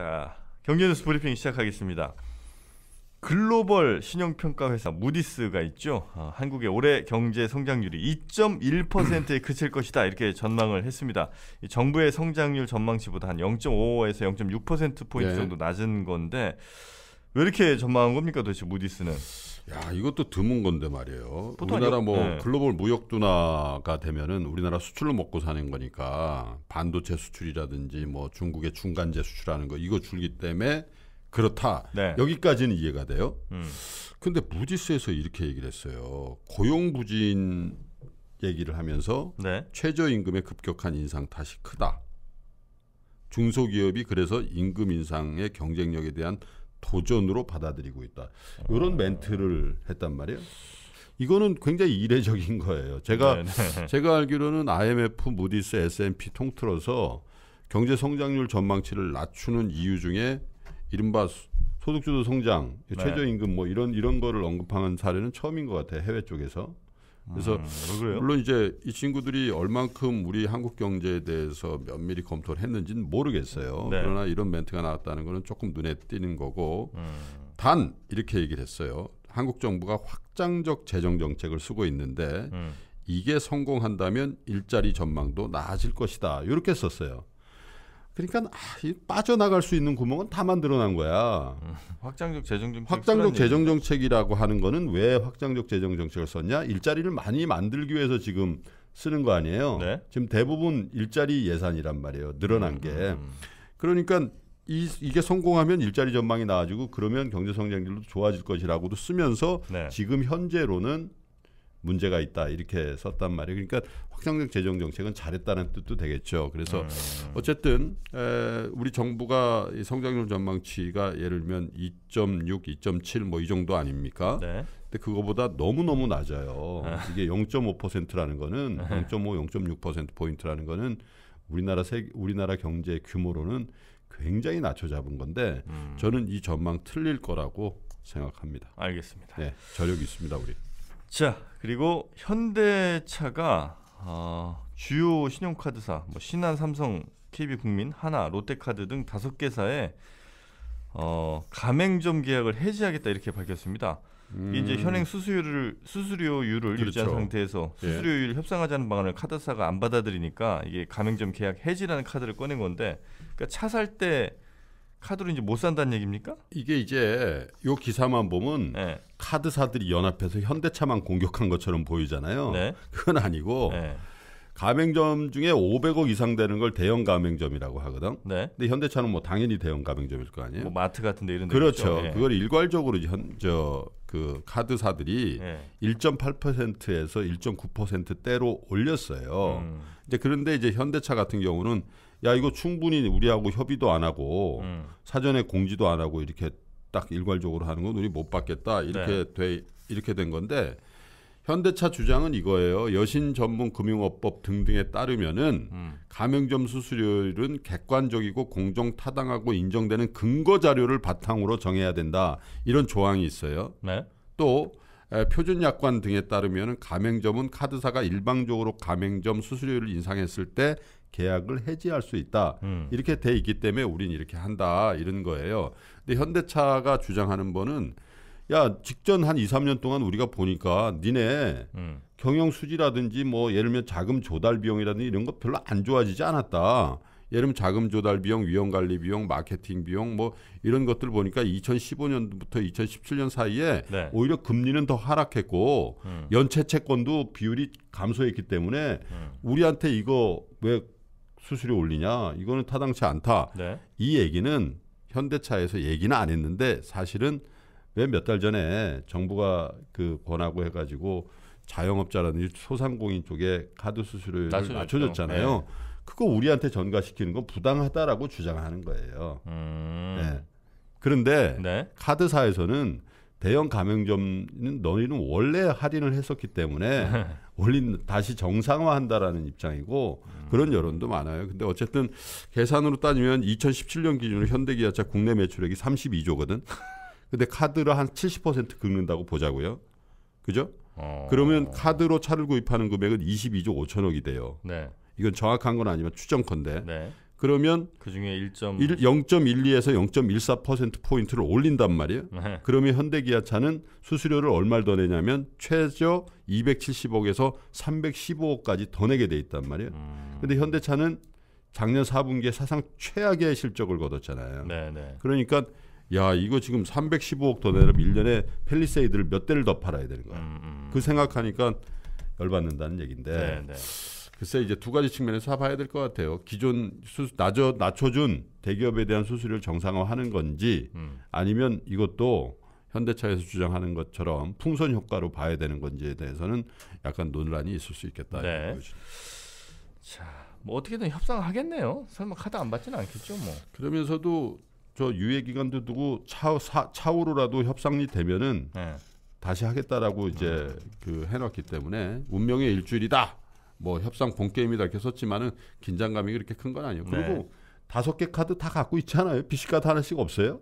자, 경제뉴스 브리핑 시작하겠습니다. 글로벌 신용평가 회사 무디스가 있죠. 어, 한국의 올해 경제 성장률이 2.1%에 그칠 것이다 이렇게 전망을 했습니다. 정부의 성장률 전망치보다 한 0.5에서 0.6% 포인트 네. 정도 낮은 건데 왜 이렇게 전망한 겁니까 도대체 무디스는? 야 이것도 드문 건데 말이에요. 우리나라 뭐 네. 글로벌 무역 둔화가 되면은 우리나라 수출로 먹고 사는 거니까 반도체 수출이라든지 뭐 중국의 중간재 수출하는 거 이거 줄기 때문에 그렇다. 네. 여기까지는 이해가 돼요. 음. 근데 무디스에서 이렇게 얘기를 했어요. 고용 부진 얘기를 하면서 네. 최저임금의 급격한 인상 탓이 크다. 중소기업이 그래서 임금 인상의 경쟁력에 대한 도전으로 받아들이고 있다. 이런 어. 멘트를 했단 말이에요. 이거는 굉장히 이례적인 거예요. 제가 네네. 네. 제가 알기로는 IMF, 무디스, S&P 통틀어서 경제 성장률 전망치를 낮추는 이유 중에 이른바 소득주도 성장, 네. 최저임금 뭐 이런 이런 거를 언급하는 사례는 처음인 것 같아요. 해외 쪽에서. 그래서 음, 물론 이제 이 친구들이 얼만큼 우리 한국 경제에 대해서 면밀히 검토를 했는지는 모르겠어요. 음, 네. 그러나 이런 멘트가 나왔다는 거는 조금 눈에 띄는 거고 음. 단 이렇게 얘기를 했어요. 한국 정부가 확장적 재정 정책을 쓰고 있는데 음. 이게 성공한다면 일자리 전망도 나아질 것이다. 이렇게 썼어요. 그러니까 아, 빠져나갈 수 있는 구멍은 다 만들어낸 거야. 음. 확장적 재정 정책. 확장적 재정 정책이라고 하는 거는 왜 확장적 재정 정책을 썼냐? 일자리를 많이 만들기 위해서 지금 쓰는 거 아니에요. 네? 지금 대부분 일자리 예산이란 말이에요. 늘어난 음, 게. 음, 그러니까 이, 이게 성공하면 일자리 전망이 나아지고 그러면 경제 성장률도 좋아질 것이라고도 쓰면서 네. 지금 현재로는 문제가 있다 이렇게 썼단 말이에요. 그러니까 확장적 재정 정책은 잘했다는 뜻도 되겠죠. 그래서 음. 어쨌든 에, 우리 정부가 성장률 전망치가 예를 들면 2.6, 2.7 뭐이 뭐 정도 아닙니까? 네. 근데 그거보다 너무 너무 낮아요. 아. 이게 0.5%라는 거는 0.5, 아. 0.6% 포인트라는 거는 우리나라 세 우리나라 경제 규모로는 굉장히 낮춰 잡은 건데 음. 저는 이 전망 틀릴 거라고 생각합니다. 알겠습니다. 네, 저력이 있습니다, 우리. 자 그리고 현대차가 어, 주요 신용카드사 뭐 신한, 삼성, KB국민, 하나, 롯데카드 등 다섯 개사에 어, 가맹점 계약을 해지하겠다 이렇게 밝혔습니다. 음. 이제 현행 수수료를 수수료율을 그렇죠. 유지한 상태에서 수수료율 예. 협상하자는 방안을 카드사가 안 받아들이니까 이게 가맹점 계약 해지라는 카드를 꺼낸 건데 그러니까 차살때 카드로 이제 못 산다는 얘기입니까? 이게 이제 요 기사만 보면 네. 카드사들이 연합해서 현대차만 공격한 것처럼 보이잖아요. 네. 그건 아니고 네. 가맹점 중에 500억 이상 되는 걸 대형 가맹점이라고 하거든. 네. 근데 현대차는 뭐 당연히 대형 가맹점일 거 아니에요. 뭐 마트 같은 데 이런 데 그렇죠. 예. 그걸 일괄적으로 현저 그 카드사들이 예. 1.8%에서 1.9%대로 올렸어요. 음. 이제 그런데 이제 현대차 같은 경우는 야 이거 충분히 우리하고 협의도 안 하고 음. 사전에 공지도 안 하고 이렇게 딱 일괄적으로 하는 건 우리 못 받겠다 이렇게 네. 돼 이렇게 된 건데 현대차 주장은 이거예요. 여신 전문 금융업법 등등에 따르면은 음. 가맹점 수수료율은 객관적이고 공정 타당하고 인정되는 근거 자료를 바탕으로 정해야 된다. 이런 조항이 있어요. 네. 또 에, 표준 약관 등에 따르면 은 가맹점은 카드사가 일방적으로 가맹점 수수료율을 인상했을 때 계약을 해지할 수 있다. 음. 이렇게 돼 있기 때문에 우린 이렇게 한다. 이런 거예요. 근데 현대차가 주장하는 거는 야 직전 한 2, 3년 동안 우리가 보니까 니네 음. 경영 수지라든지 뭐 예를 들면 자금 조달 비용이라든지 이런 거 별로 안 좋아지지 않았다. 예를 들면 자금 조달 비용, 위험 관리 비용, 마케팅 비용 뭐 이런 것들 보니까 2015년부터 2017년 사이에 네. 오히려 금리는 더 하락했고 음. 연체 채권도 비율이 감소했기 때문에 음. 우리한테 이거 왜 수수료 올리냐? 이거는 타당치 않다. 네. 이 얘기는 현대차에서 얘기는 안 했는데 사실은 왜몇달 전에 정부가 그 권하고 해가지고 자영업자라는 소상공인 쪽에 카드 수수료를 낮춰줬잖아요. 네. 그거 우리한테 전가시키는 건 부당하다라고 주장하는 거예요. 음. 네. 그런데 네. 카드사에서는 대형 가맹점은 너희는 원래 할인을 했었기 때문에 원린 다시 정상화한다라는 입장이고 음. 그런 여론도 많아요. 근데 어쨌든 계산으로 따지면 2017년 기준으로 현대기아차 국내 매출액이 32조거든. 근데 카드로한 70% 긁는다고 보자고요. 그죠? 어... 그러면 카드로 차를 구입하는 금액은 22조 5천억이 돼요. 네. 이건 정확한 건 아니면 추정컨대. 네. 그러면 그중에 1. 1 0.12에서 0.14% 포인트를 올린단 말이에요. 네. 그러면 현대기아차는 수수료를 얼마를 더 내냐면 최저 270억에서 315억까지 더 내게 돼 있단 말이에요. 음. 근데 현대차는 작년 4분기에 사상 최악의 실적을 거뒀잖아요. 네, 네. 그러니까 야 이거 지금 315억 더 내려면 1년에 펠리세이드를 몇 대를 더 팔아야 되는 거야. 음, 음, 음. 그 생각하니까 열받는다는 얘긴데 네, 네. 글쎄 이제 두 가지 측면에서 봐야 될 것 같아요. 기존 수, 낮춰, 낮춰준 대기업에 대한 수수료를 정상화하는 건지 음. 아니면 이것도 현대차에서 주장하는 것처럼 풍선 효과로 봐야 되는 건지에 대해서는 약간 논란이 있을 수 있겠다. 네. 자, 뭐 어떻게든 협상하겠네요. 설마 카드 안 받지는 않겠죠, 뭐. 그러면서도 저 유예 기간도 두고 차, 사, 차후로라도 협상이 되면은 네. 다시 하겠다라고 이제 그 해놨기 때문에 운명의 일주일이다. 뭐 협상 본 게임이다 이렇게 썼지만은 긴장감이 그렇게 큰 건 아니에요. 그리고 네. 다섯 개 카드 다 갖고 있잖아요. 비식 카드 하나씩 없어요.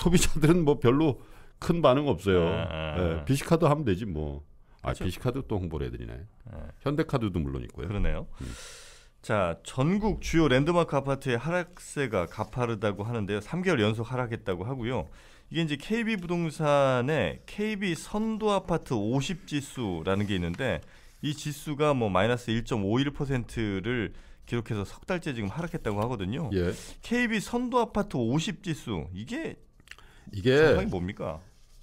소비자들은 뭐 별로 큰 반응 없어요. 네, 네. 네. 비식 카드 하면 되지 뭐. 아, 그 비시카드 또 홍보를 해드리네. 네. 현대카드도 물론 있고요. 그러네요. 음. 자, 전국 주요 랜드마크 아파트의 하락세가 가파르다고 하는데요. 3개월 연속 하락했다고 하고요. 이게 이제 KB 부동산의 KB 선도 아파트 50 지수라는 게 있는데 이 지수가 뭐 마이너스 1.51%를 기록해서 석 달째 지금 하락했다고 하거든요. 예. KB 선도 아파트 50 지수 이게 이게 상황이 뭡니까?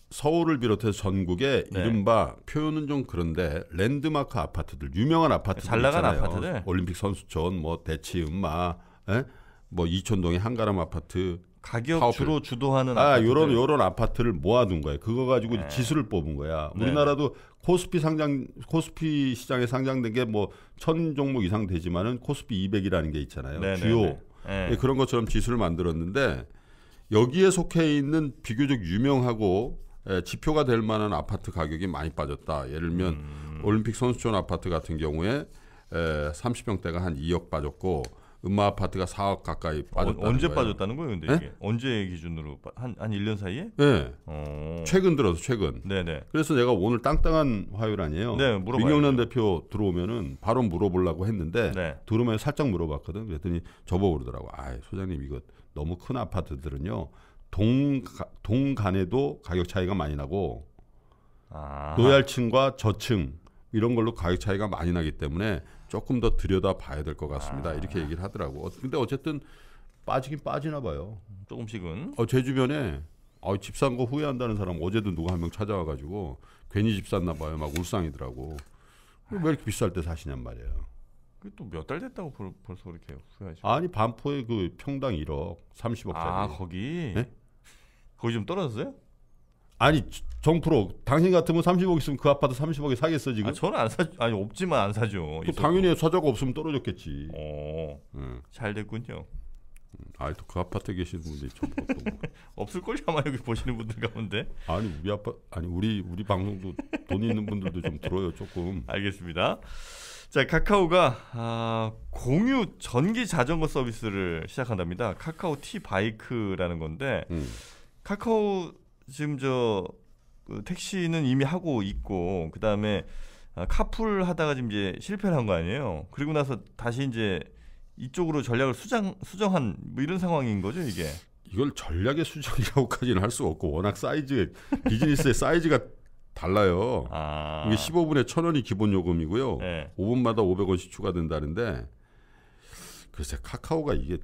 서울을 비롯해서 전국에 네. 이른바 표현은 좀 그런데 랜드마크 아파트들 유명한 아파트들 잘 나간 아파트들 올림픽 선수촌 뭐 대치음마 에? 뭐 이촌동의 한가람 아파트 가격 파워풀. 주로 주도하는 아 요런 요런 아파트를 모아둔 거예요 그거 가지고 네. 지수를 뽑은 거야 네. 우리나라도 코스피 상장 코스피 시장에 상장된 게 뭐 천 종목 이상 되지만은 코스피 200이라는 게 있잖아요 네, 네 주요 네. 네. 예, 그런 것처럼 지수를 만들었는데 여기에 속해 있는 비교적 유명하고 지표가 될 만한 아파트 가격이 많이 빠졌다. 예를 들면 음. 올림픽 선수촌 아파트 같은 경우에 에, 30평대가 한 2억 빠졌고 음마 아파트가 4억 가까이 빠졌다. 어, 언제 거예요. 빠졌다는 거예요, 근데 네? 이게 언제 기준으로 한한 한 1년 사이에? 네. 어... 최근 들어서 최근. 네네. 그래서 내가 오늘 땅땅한 화요일 아니에요. 네, 물어봐요. 민영란 대표 들어오면은 바로 물어보려고 했는데 네. 들으면 살짝 물어봤거든. 그랬더니 접어 오르더라고. 아, 소장님 이거 너무 큰 아파트들은요 동, 동 간에도 가격 차이가 많이 나고 아. 로얄층과 저층 이런 걸로 가격 차이가 많이 나기 때문에 조금 더 들여다 봐야 될 것 같습니다. 아. 이렇게 얘기를 하더라고. 어, 근데 어쨌든 빠지긴 빠지나 봐요. 조금씩은. 어, 제 주변에 어, 집산 거 후회한다는 사람 어제도 누가 한 명 찾아와가지고 괜히 집 샀나 봐요. 막 울상이더라고. 왜 이렇게 비쌀 때 사시냔 말이에요. 그게 또몇 달 됐다고 벌, 벌써 그렇게 후회하시고 아니 반포의 그 평당 1억 30억짜리. 아 거기 네? 거기 좀 떨어졌어요? 아니 정프로 당신 같으면 30억 있으면 그 아파트 30억에 사겠어 지금? 아, 저는 안 사, 아니 없지만 안 사죠. 그 당연히 사자가 없으면 떨어졌겠지. 어, 음. 잘 됐군요. 음, 아이 또그 아파트 계신 분들이 전부 없을걸 아마 여기 보시는 분들 가운데 아니 우리 아파 아니 우리 우리 방송도 돈 있는 분들도 좀 들어요 조금 알겠습니다. 자, 카카오가 아, 공유 전기 자전거 서비스를 시작한답니다. 카카오 티 바이크라는 건데 음. 카카오 지금 저 그 택시는 이미 하고 있고 그 다음에 아, 카풀 하다가 지금 이제 실패를 한 거 아니에요. 그리고 나서 다시 이제 이쪽으로 전략을 수정 수정한 뭐 이런 상황인 거죠 이게. 이걸 전략의 수정이라고까지는 할 수 없고 워낙 사이즈 비즈니스의 사이즈가 달라요. 아. 이게 15분에 1,000원이 기본 요금이고요. 네. 5분마다 500원씩 추가된다는데 글쎄 카카오가 이게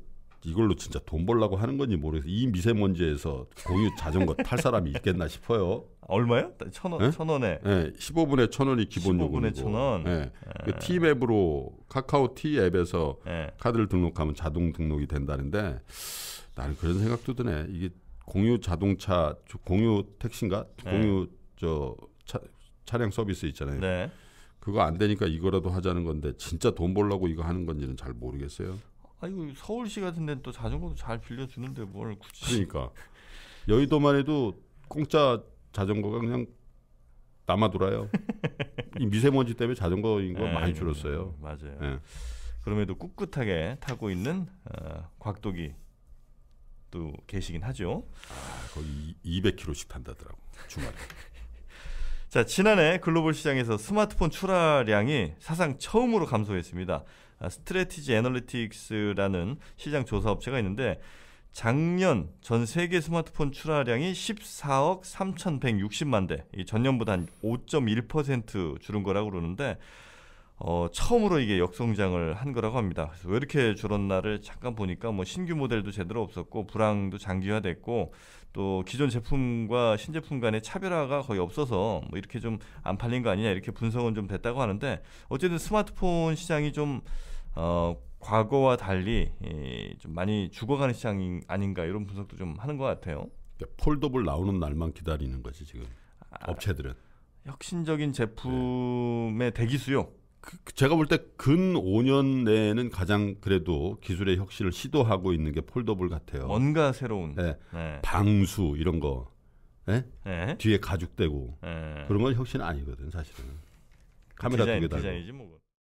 이걸로 진짜 돈 벌라고 하는 건지 모르겠어. 이 미세먼지에서 공유 자전거 탈 사람이 있겠나 싶어요. 얼마요? 천 원, 네? 천 원에. 네, 15분에 천 원이 기본 요금이고. 15분에 천 원. 네. 네. 그 T 앱으로 카카오 T 앱에서 네. 카드를 등록하면 자동 등록이 된다는데 나는 그런 생각도 드네. 이게 공유 자동차, 공유 택시인가, 네. 공유 저 차, 차량 서비스 있잖아요. 네. 그거 안 되니까 이거라도 하자는 건데 진짜 돈벌라고 이거 하는 건지는 잘 모르겠어요. 아이고 서울시 같은 데는 또 자전거도 잘 빌려주는데 뭘 굳이? 그러니까 여의도만 해도 공짜 자전거가 그냥 남아 돌아요. 이 미세먼지 때문에 자전거 인거 네, 많이 줄었어요. 네, 맞아요. 네. 그럼에도 꿋꿋하게 타고 있는 어, 곽독이 또 계시긴 하죠. 아, 거의 200km씩 탄다더라고 주말에. 자, 지난해 글로벌 시장에서 스마트폰 출하량이 사상 처음으로 감소했습니다. 아, 스트레티지 애널리틱스라는 시장 조사 업체가 있는데 작년 전 세계 스마트폰 출하량이 14억 3,160만 대, 전년보다 한5.1% 줄은 거라고 그러는데 어, 처음으로 이게 역성장을 한 거라고 합니다. 그래서 왜 이렇게 줄었나를 잠깐 보니까 뭐 신규 모델도 제대로 없었고 불황도 장기화됐고 또 기존 제품과 신제품 간의 차별화가 거의 없어서 뭐 이렇게 좀 안 팔린 거 아니냐 이렇게 분석은 좀 됐다고 하는데 어쨌든 스마트폰 시장이 좀 어, 과거와 달리 예, 좀 많이 죽어가는 시장 아닌가 이런 분석도 좀 하는 것 같아요. 네, 폴더블 나오는 날만 기다리는 거지 지금 아, 업체들은. 혁신적인 제품의 네. 대기 수요 그, 그, 제가 볼 때 근 5년 내에는 가장 그래도 기술의 혁신을 시도하고 있는 게 폴더블 같아요. 뭔가 새로운 네. 네. 방수 이런 거 네? 뒤에 가죽 대고 그런 건 혁신 아니거든 사실은. 카메라 두 개 달고. 디자인이지 뭐.